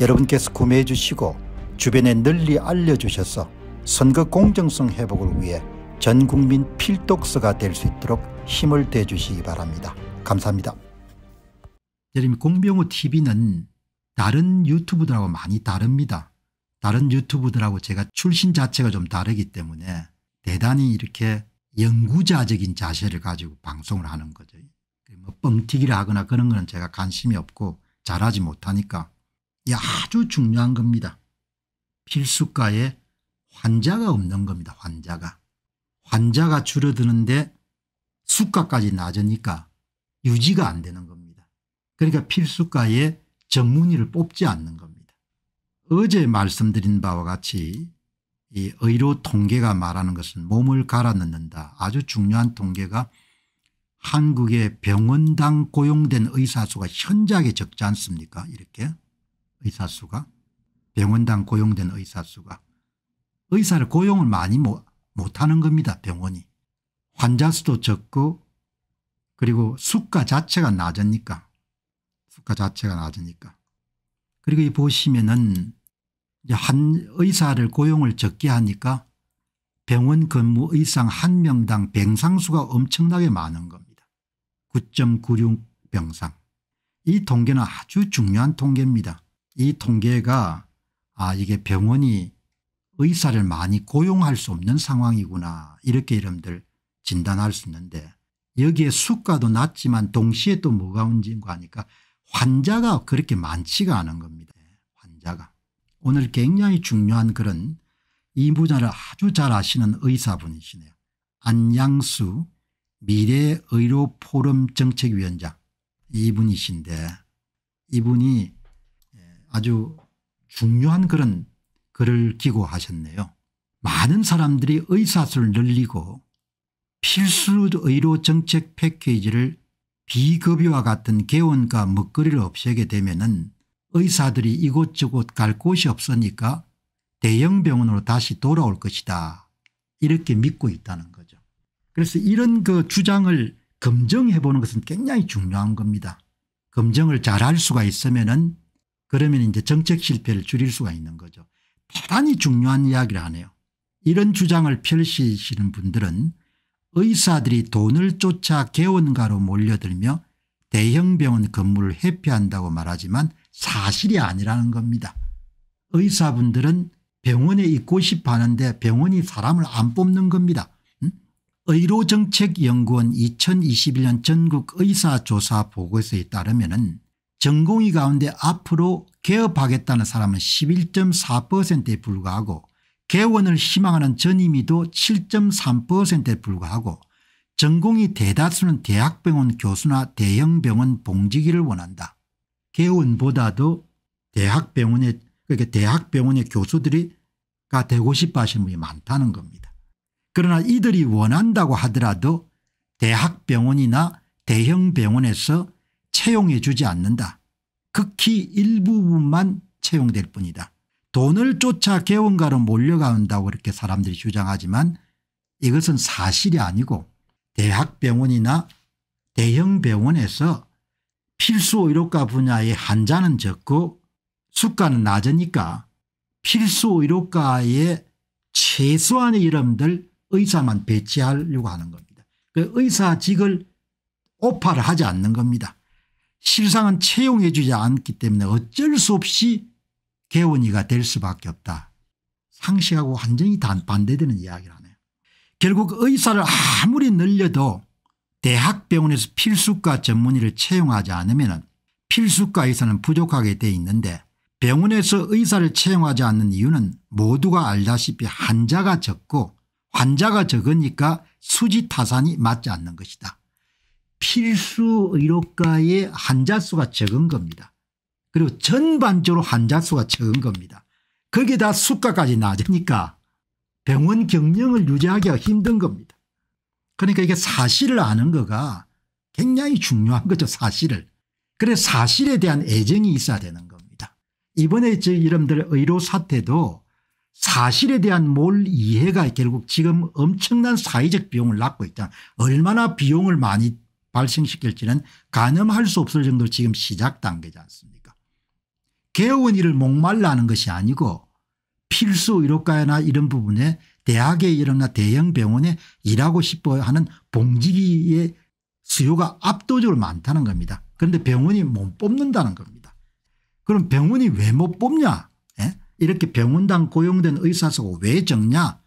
여러분께서 구매해 주시고 주변에 널리 알려주셔서 선거 공정성 회복을 위해 전국민 필독서가 될 수 있도록 힘을 대주시기 바랍니다. 감사합니다. 여러분 공병호TV는 다른 유튜브들하고 많이 다릅니다. 다른 유튜브들하고 제가 출신 자체가 좀 다르기 때문에 대단히 이렇게 연구자적인 자세를 가지고 방송을 하는 거죠. 뭐 뻥튀기를 하거나 그런 거는 제가 관심이 없고 잘하지 못하니까 아주 중요한 겁니다. 필수과에 환자가 없는 겁니다. 환자가. 환자가 줄어드는데 수가까지 낮으니까 유지가 안 되는 겁니다. 그러니까 필수과에 전문의를 뽑지 않는 겁니다. 어제 말씀드린 바와 같이 이 의료 통계가 말하는 것은 몸을 갈아넣는다. 아주 중요한 통계가 한국의 병원당 고용된 의사 수가 현저하게 적지 않습니까 이렇게 의사 수가 병원당 고용된 의사 수가 의사를 고용을 많이 못하는 겁니다 병원이 환자 수도 적고 그리고 수가 자체가 낮으니까 수가 자체가 낮으니까 그리고 이 보시면은 한 의사를 고용을 적게 하니까 병원 근무 의상 한 명당 병상수가 엄청나게 많은 겁니다. 9.96 병상. 이 통계는 아주 중요한 통계입니다. 이 통계가 아 이게 병원이 의사를 많이 고용할 수 없는 상황이구나 이렇게 여러분들 진단할 수 있는데 여기에 수가도 낮지만 동시에 또 뭐가 문제인가 하니까 환자가 그렇게 많지가 않은 겁니다. 환자가. 오늘 굉장히 중요한 그런 이부자를 아주 잘 아시는 의사분이시네요. 안양수 미래의료포럼 정책위원장 이분이신데 이분이 아주 중요한 그런 글을 기고하셨네요. 많은 사람들이 의사수를 늘리고 필수 의료 정책 패키지를 비급여와 같은 개원과 먹거리를 없애게 되면 의사들이 이곳저곳 갈 곳이 없으니까 대형 병원으로 다시 돌아올 것이다 이렇게 믿고 있다는 거죠. 그래서 이런 그 주장을 검증해 보는 것은 굉장히 중요한 겁니다. 검증을 잘 할 수가 있으면 은 그러면 이제 정책 실패를 줄일 수가 있는 거죠. 대단히 중요한 이야기를 하네요. 이런 주장을 펼치시는 분들은 의사들이 돈을 쫓아 개원가로 몰려들며 대형병원 건물을 회피한다고 말하지만 사실이 아니라는 겁니다. 의사분들은 병원에 있고 싶어 하는데 병원이 사람을 안 뽑는 겁니다. 음? 의료정책연구원 2021년 전국의사조사 보고서에 따르면 전공의 가운데 앞으로 개업하겠다는 사람은 11.4%에 불과하고 개원을 희망하는 전임이도 7.3%에 불과하고 전공이 대다수는 대학병원 교수나 대형병원 봉직이를 원한다. 개원보다도 대학병원의 그러니까 대학병원의 교수들이가 되고 싶어 하시는 분이 많다는 겁니다. 그러나 이들이 원한다고 하더라도 대학병원이나 대형병원에서 채용해 주지 않는다. 극히 일부분만 채용될 뿐이다. 돈을 쫓아 개원가로 몰려간다고 이렇게 사람들이 주장하지만 이것은 사실이 아니고 대학병원이나 대형병원에서 필수 의료과 분야의 환자는 적고 수가는 낮으니까 필수 의료과의 최소한의 이름들 의사만 배치하려고 하는 겁니다. 그 의사직을 오파를 하지 않는 겁니다. 실상은 채용해 주지 않기 때문에 어쩔 수 없이 개원이가 될 수밖에 없다. 상식하고 완전히 반대되는 이야기를 네요 결국 의사를 아무리 늘려도 대학병원에서 필수과 전문의를 채용하지 않으면 필수과 의사는 부족하게 돼 있는데 병원에서 의사를 채용하지 않는 이유는 모두가 알다시피 환자가 적고 환자가 적으니까 수지타산이 맞지 않는 것이다. 필수 의료과의 환자수가 적은 겁니다. 그리고 전반적으로 환자수가 적은 겁니다. 거기다 수가까지 낮으니까 병원 경영을 유지하기가 힘든 겁니다. 그러니까 이게 사실을 아는 거가 굉장히 중요한 거죠 사실을. 그래 사실에 대한 애정이 있어야 되는 겁니다. 이번에 저 이름들 의료 사태도 사실에 대한 몰 이해가 결국 지금 엄청난 사회적 비용을 낳고 있잖아. 얼마나 비용을 많이 발생시킬지는 가늠할 수 없을 정도로 지금 시작 단계지 않습니까 개원이를 목말라는 것이 아니고 필수 의료과나 이런 부분에 대학의 이런나 대형 병원에 일하고 싶어 하는 봉직의 이 수요가 압도적으로 많다는 겁니다. 그런데 병원이 못 뽑는다는 겁니다. 그럼 병원이 왜 못 뽑냐 에? 예? 이렇게 병원당 고용된 의사수가 왜 적냐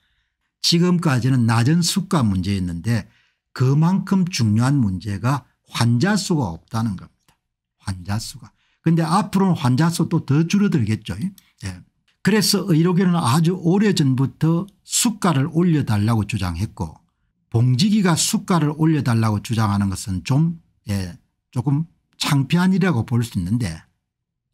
지금까지는 낮은 수가 문제였는데 그만큼 중요한 문제가 환자 수가 없다는 겁니다. 환자 수가. 그런데 앞으로는 환자 수도 더 줄어들겠죠. 예. 그래서 의료계는 아주 오래전부터 수가를 올려달라고 주장했고 봉지기가 수가를 올려달라고 주장하는 것은 좀 예, 조금 창피한 일이라고 볼 수 있는데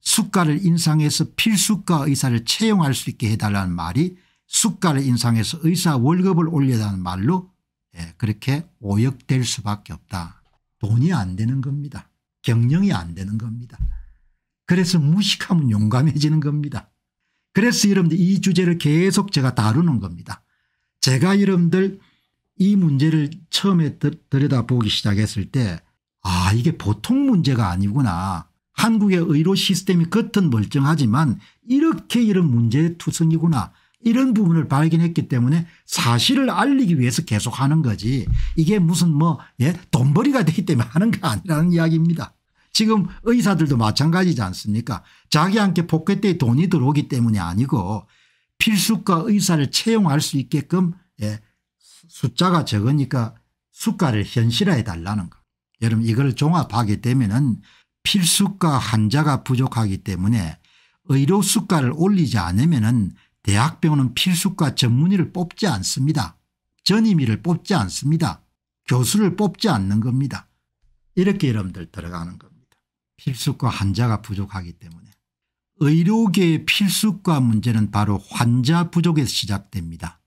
수가를 인상해서 필수가 의사를 채용할 수 있게 해달라는 말이 수가를 인상해서 의사 월급을 올려달라는 말로 예, 그렇게 오역될 수밖에 없다. 돈이 안 되는 겁니다. 경영이 안 되는 겁니다. 그래서 무식하면 용감해지는 겁니다. 그래서 여러분들 이 주제를 계속 제가 다루는 겁니다. 제가 여러분들 이 문제를 처음에 들여다보기 시작했을 때 아 이게 보통 문제가 아니구나. 한국의 의료 시스템이 겉은 멀쩡하지만 이렇게 이런 문제투성이구나 의 이런 부분을 발견했기 때문에 사실을 알리기 위해서 계속 하는 거지 이게 무슨 뭐 예? 돈벌이가 되기 때문에 하는 거 아니라는 이야기입니다. 지금 의사들도 마찬가지지 않습니까 자기한테 포켓대에 돈이 들어오기 때문이 아니고 필수과 의사를 채용할 수 있게끔 예, 숫자가 적으니까 수가를 현실화해 달라는 거. 여러분 이걸 종합하게 되면 필수과 환자가 부족하기 때문에 의료 수가를 올리지 않으면 은 대학병원은 필수과 전문의를 뽑지 않습니다. 전임의를 뽑지 않습니다. 교수를 뽑지 않는 겁니다. 이렇게 여러분들 들어가는 겁니다. 필수과 환자가 부족하기 때문에. 의료계의 필수과 문제는 바로 환자 부족에서 시작됩니다.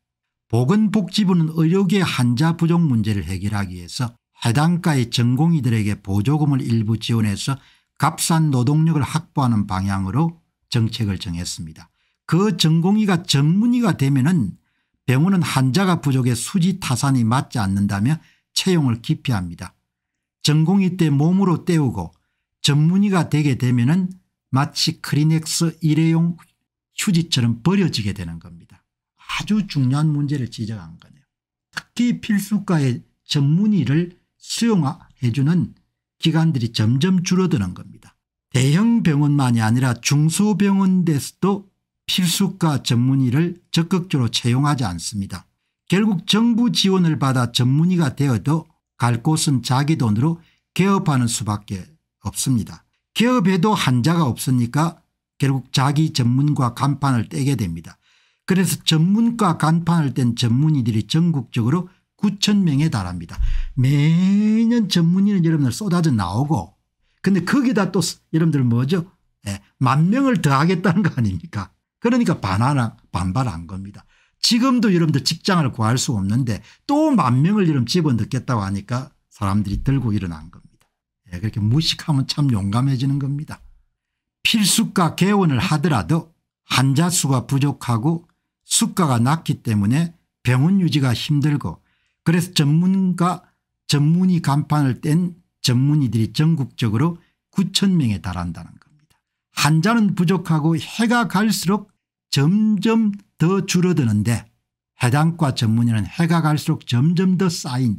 보건복지부는 의료계 환자 부족 문제를 해결하기 위해서 해당과의 전공의들에게 보조금을 일부 지원해서 값싼 노동력을 확보하는 방향으로 정책을 정했습니다. 그 전공의가 전문의가 되면은 병원은 환자가 부족해 수지 타산이 맞지 않는다며 채용을 기피합니다. 전공의 때 몸으로 때우고 전문의가 되게 되면은 마치 크리넥스 일회용 휴지처럼 버려지게 되는 겁니다. 아주 중요한 문제를 지적한 거네요. 특히 필수과의 전문의를 수용해주는 기관들이 점점 줄어드는 겁니다. 대형 병원만이 아니라 중소병원에서도 실수과 전문의를 적극적으로 채용하지 않습니다. 결국 정부 지원을 받아 전문의가 되어도 갈 곳은 자기 돈으로 개업하는 수밖에 없습니다. 개업에도 한자가 없으니까 결국 자기 전문과 간판을 떼게 됩니다. 그래서 전문과 간판을 뗀 전문의들이 전국적으로 9천 명에 달합니다. 매년 전문의는 여러분들 쏟아져 나오고 근데 거기다 또 여러분들 뭐죠 예, 만 명을 더 하겠다는 거 아닙니까 그러니까 반한, 반발한 겁니다. 지금도 여러분들 직장을 구할 수 없는데 또 만 명을 여러분 집어넣겠다고 하니까 사람들이 들고 일어난 겁니다. 예, 그렇게 무식하면 참 용감해지는 겁니다. 필수과 개원을 하더라도 환자 수가 부족하고 수가가 낮기 때문에 병원 유지가 힘들고 그래서 전문가 전문의 간판을 뗀 전문의들이 전국적으로 9천 명에 달한다는 겁니다. 환자는 부족하고 해가 갈수록 점점 더 줄어드는데 해당과 전문의는 해가 갈수록 점점 더 쌓인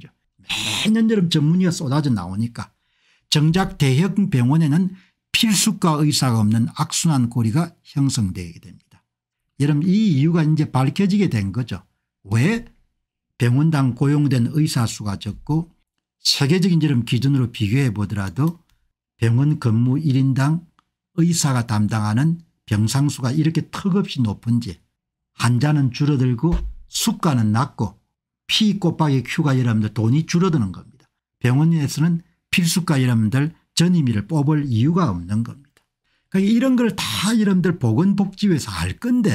매년 여름 전문의가 쏟아져 나오니까 정작 대형 병원에는 필수과 의사가 없는 악순환 고리가 형성되게 됩니다. 여러분 이 이유가 이제 밝혀지게 된 거죠. 왜 병원당 고용된 의사 수가 적고 세계적인 여름 기준으로 비교해 보더라도 병원 근무 1인당 의사가 담당하는 병상수가 이렇게 턱없이 높은지 환자는 줄어들고 수가는 낮고 피꽃박이 큐가 여러분들 돈이 줄어드는 겁니다. 병원에서는 필수가 여러분들 전임의를 뽑을 이유가 없는 겁니다. 그러니까 이런 걸 다 여러분들 보건복지부에서 알 건데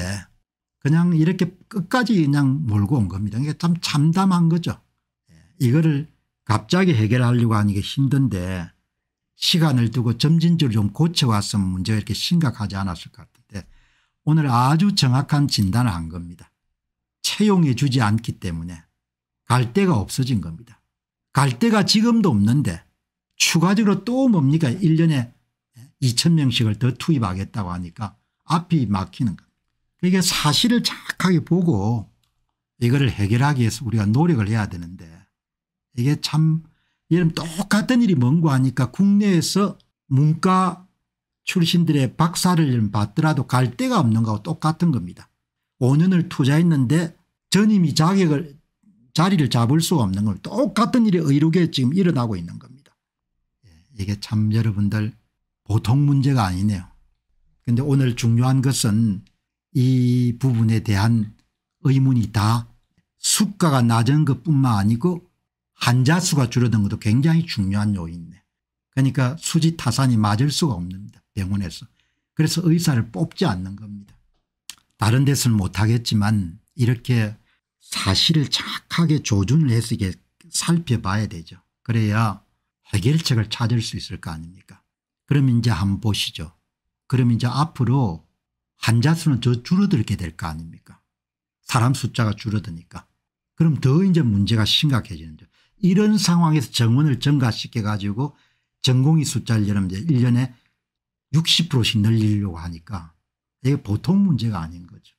그냥 이렇게 끝까지 그냥 몰고 온 겁니다. 이게 참 참담한 거죠. 예, 이거를 갑자기 해결하려고 하는 게 힘든데 시간을 두고 점진적으로 좀 고쳐왔으면 문제가 이렇게 심각하지 않았을 것 같은데 오늘 아주 정확한 진단을 한 겁니다. 채용해 주지 않기 때문에 갈 데가 없어진 겁니다. 갈 데가 지금도 없는데 추가적으로 또 뭡니까 1년에 2천 명씩을 더 투입하겠다고 하니까 앞이 막히는 겁니다. 그러니까 사실을 정확하게 보고 이거를 해결하기 위해서 우리가 노력을 해야 되는데 이게 참 이런 똑같은 일이 뭔고 하니까 국내에서 문과 출신들의 박사를 받더라도 갈 데가 없는 거하고 똑같은 겁니다. 5년을 투자했는데 전임이 자격을 자리를 잡을 수가 없는 걸 똑같은 일이 의료계에 지금 일어나고 있는 겁니다. 예, 이게 참 여러분들 보통 문제가 아니네요. 그런데 오늘 중요한 것은 이 부분에 대한 의문이 다 수가가 낮은 것뿐만 아니고 환자 수가 줄어든 것도 굉장히 중요한 요인이네. 그러니까 수지 타산이 맞을 수가 없습니다. 병원에서. 그래서 의사를 뽑지 않는 겁니다. 다른 데서는 못하겠지만 이렇게 사실을 정확하게 조준을 해서 이게 살펴봐야 되죠. 그래야 해결책을 찾을 수 있을 거 아닙니까 그럼 이제 한번 보시죠. 그럼 이제 앞으로 환자 수는 더 줄어들게 될 거 아닙니까 사람 숫자가 줄어드니까. 그럼 더 이제 문제가 심각해지는 거죠. 이런 상황에서 정원을 증가시켜 가지고 전공의 숫자를 여러분들 1년에 60%씩 늘리려고 하니까 이게 보통 문제가 아닌 거죠.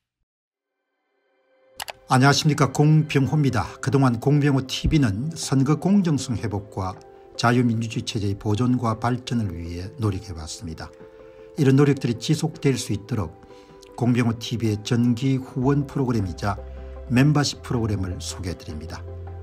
안녕하십니까 공병호입니다. 그동안 공병호 tv는 선거 공정성 회복과 자유민주주의 체제의 보존과 발전을 위해 노력해왔습니다. 이런 노력들이 지속될 수 있도록 공병호 tv의 전기 후원 프로그램이자 멤버십 프로그램을 소개해드립니다.